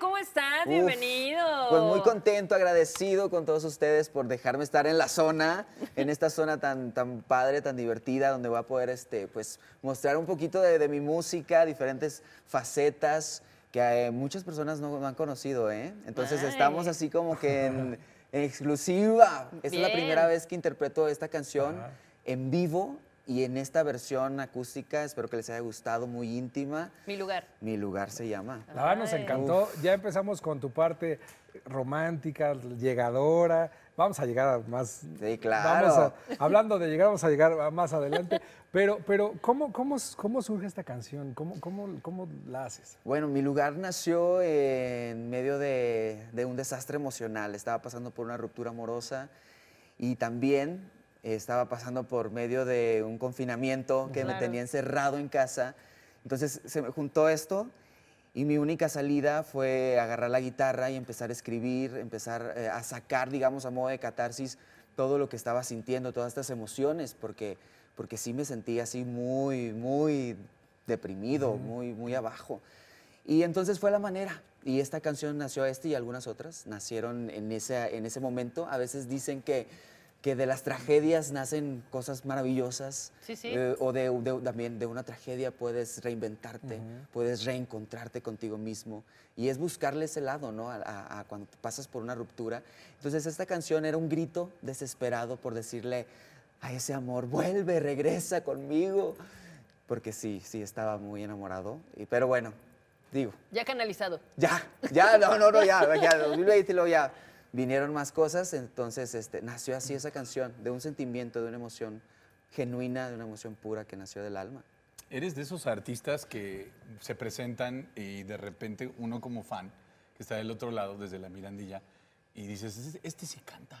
¿cómo estás? Bienvenido. pues muy contento, agradecido con todos ustedes por dejarme estar en la zona, en esta zona tan, tan padre, tan divertida, donde voy a poder este, pues, mostrar un poquito de, mi música, diferentes facetas que eh, muchas personas no, me han conocido, ¿eh? Entonces estamos así como que en, exclusiva. es la primera vez que interpreto esta canción en vivo y en esta versión acústica, espero que les haya gustado, muy íntima. Mi lugar. Mi lugar se llama. La verdad nos encantó. Ya empezamos con tu parte romántica, llegadora. Vamos a llegar a más. Sí, claro. hablando de llegar, vamos a llegar más adelante. Pero, pero ¿cómo, cómo, cómo surge esta canción? ¿Cómo, cómo, cómo la haces? Bueno, mi lugar nació en medio de, de un desastre emocional. Estaba pasando por una ruptura amorosa y también estaba pasando por medio de un confinamiento que me tenía encerrado en casa. Entonces se me juntó esto y mi única salida fue agarrar la guitarra y empezar a escribir, empezar eh, a sacar, digamos, a modo de catarsis todo lo que estaba sintiendo, todas estas emociones, porque, porque sí me sentía así muy, muy deprimido, muy, muy abajo. Y entonces fue la manera. Y esta canción nació este y algunas otras nacieron en ese, en ese momento. A veces dicen que que de las tragedias nacen cosas maravillosas. Sí, sí. Eh, o de, también de una tragedia puedes reinventarte, puedes reencontrarte contigo mismo. Y es buscarle ese lado, ¿no? A, cuando pasas por una ruptura. Entonces, esta canción era un grito desesperado por decirle a ese amor, vuelve, regresa conmigo. Porque sí, sí, estaba muy enamorado. Y, pero bueno, digo. Ya canalizado. Ya, ya, no, no, no, ya, ya, ya vinieron más cosas, entonces este, nació así esa canción, de un sentimiento, de una emoción genuina, de una emoción pura que nació del alma. Eres de esos artistas que se presentan y de repente uno como fan, que está del otro lado desde la mirandilla, y dices, este, este sí canta.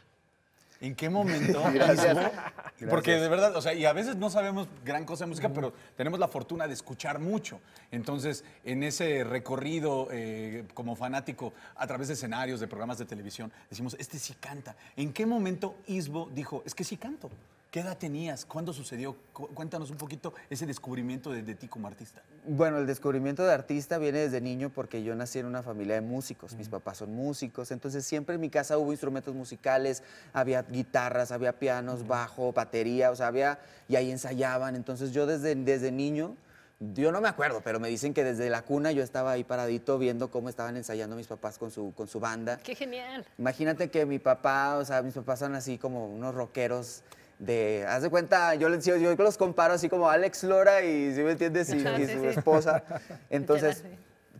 ¿En qué momento? Porque de verdad, o sea, y a veces no sabemos gran cosa de música, pero tenemos la fortuna de escuchar mucho. Entonces, en ese recorrido eh, como fanático a través de escenarios, de programas de televisión, decimos, este sí canta. ¿En qué momento Isbo dijo, es que sí canto? ¿Qué edad tenías? ¿Cuándo sucedió? Cuéntanos un poquito ese descubrimiento de, ti como artista. Bueno, el descubrimiento de artista viene desde niño porque yo nací en una familia de músicos. Mis papás son músicos, entonces siempre en mi casa hubo instrumentos musicales, había guitarras, había pianos, bajo, batería, o sea, había y ahí ensayaban. Entonces yo desde, desde niño yo no me acuerdo, pero me dicen que desde la cuna yo estaba ahí paradito viendo cómo estaban ensayando mis papás con su, con su banda. ¡Qué genial! Imagínate que mi papá, o sea, mis papás son así como unos rockeros de, haz de cuenta, yo, les, los comparo así como Alex Lora y, si me entiendes, su esposa. Entonces...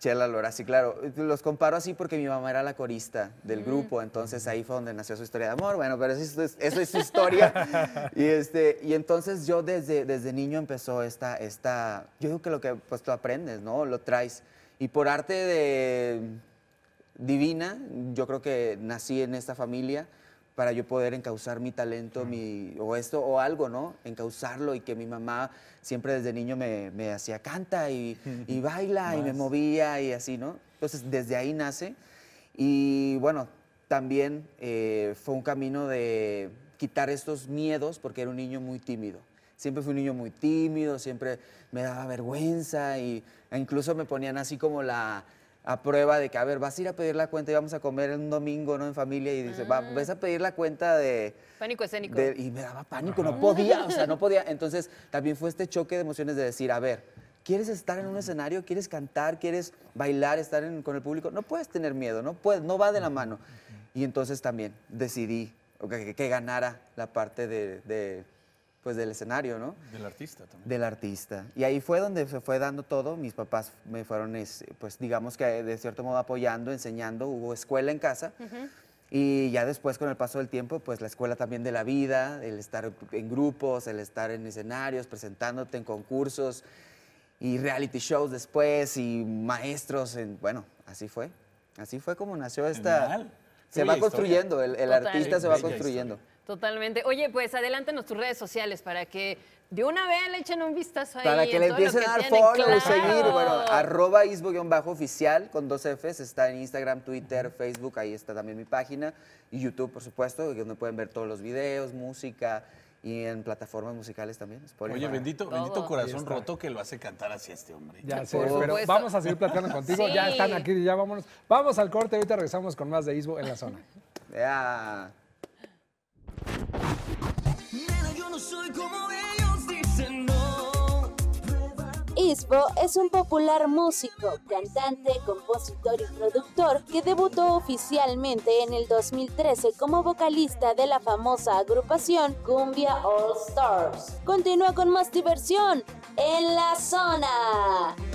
Chela Lora, sí, claro. Los comparo así porque mi mamá era la corista del mm. grupo, entonces ahí fue donde nació su historia de amor. Bueno, pero eso es, su historia. y, este, y entonces yo desde, desde niño empezó esta, esta, yo digo que lo que pues tú aprendes, ¿no? Lo traes. Y por arte de divina, yo creo que nací en esta familia para yo poder encauzar mi talento, mi, o esto, o algo, ¿no? Encauzarlo y que mi mamá siempre desde niño me, me hacía canta y, baila y me movía y así, ¿no? Entonces desde ahí nace y bueno, también eh, fue un camino de quitar estos miedos porque era un niño muy tímido. Siempre fui un niño muy tímido, siempre me daba vergüenza y e incluso me ponían así como la, a prueba de que, a ver, vas a ir a pedir la cuenta y vamos a comer un domingo, ¿no? En familia y dice, vas ah. a pedir la cuenta de... Pánico escénico. y me daba pánico, no podía, o sea, no podía. Entonces también fue este choque de emociones de decir, a ver, ¿quieres estar en un escenario? ¿Quieres cantar? ¿Quieres bailar, estar con el público? No puedes tener miedo, no, puedes, no va de la mano. Y entonces también decidí que, ganara la parte de pues del escenario, ¿no? Del artista también. Del artista. Y ahí fue donde se fue dando todo. Mis papás me fueron, este, pues digamos que de cierto modo apoyando, enseñando. Hubo escuela en casa. Y ya después, con el paso del tiempo, pues la escuela también de la vida, el estar en grupos, el estar en escenarios, presentándote en concursos y reality shows después y maestros. En, bueno, así fue. Así fue como nació esta... se va construyendo, el, artista se va construyendo. Totalmente. Oye, pues adelántanos tus redes sociales para que de una vez le echen un vistazo ahí. Para que le empiecen a dar follow, seguir. Bueno, arroba isbo-oficial con dos Fs. Está en Instagram, Twitter, Facebook. Ahí está también mi página. Y YouTube, por supuesto, donde pueden ver todos los videos, música y en plataformas musicales también. Oye, bendito, bendito corazón roto que lo hace cantar así este hombre. Ya pero vamos a seguir platicando contigo. Ya están aquí, ya vámonos. Vamos al corte, ahorita regresamos con más de Isbo en la zona. Ya. Isbo es un popular músico, cantante, compositor y productor que debutó oficialmente en el 2013 como vocalista de la famosa agrupación Cumbia All Stars. Continúa con más diversión en la zona.